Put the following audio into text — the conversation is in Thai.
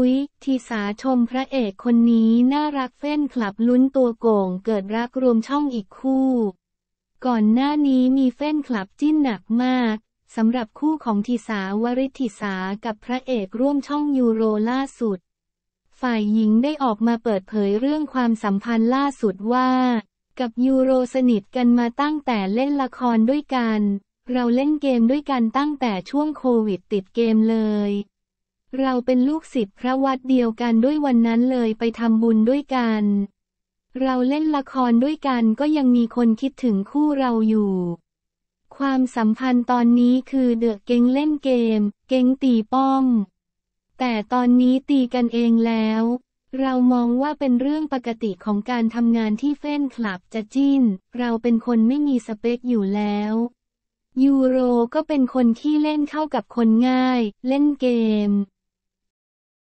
ุยทีสาชมพระเอกคนนี้น่ารักเฟ้นคลับลุ้นตัวโก่งเกิดรักรวมช่องอีกคู่ ก่อนหน้านี้มีเฟ้นคลับจิ้นหนักมากสำหรับคู่ของทีสาวริธิสากับพระเอกร่วมช่องยูโรล่าสุด ฝ่ายหญิงได้ออกมาเปิดเผยเรื่องความสัมพันธ์ล่าสุดว่า กับยูโรสนิทกันมาตั้งแต่เล่นละครด้วยกัน เราเล่นเกมด้วยกันตั้งแต่ช่วงโควิด ติดเกมเลยเราเป็นลูกศิษย์พระวัดเดียวกันด้วยวันนั้นเลยไปทำบุญด้วยกัน เราเล่นละครด้วยกันก็ยังมีคนคิดถึงคู่เราอยู่ ความสัมพันธ์ตอนนี้คือเดือกเก่งเล่นเกม เก่งตีป้อมแต่ตอนนี้ตีกันเองแล้ว เรามองว่าเป็นเรื่องปกติของการทำงานที่เฟ้นคลับจะจิ้น เราเป็นคนไม่มีสเปคอยู่แล้ว ยูโรก็เป็นคนที่เล่นเข้ากับคนง่าย เล่นเกม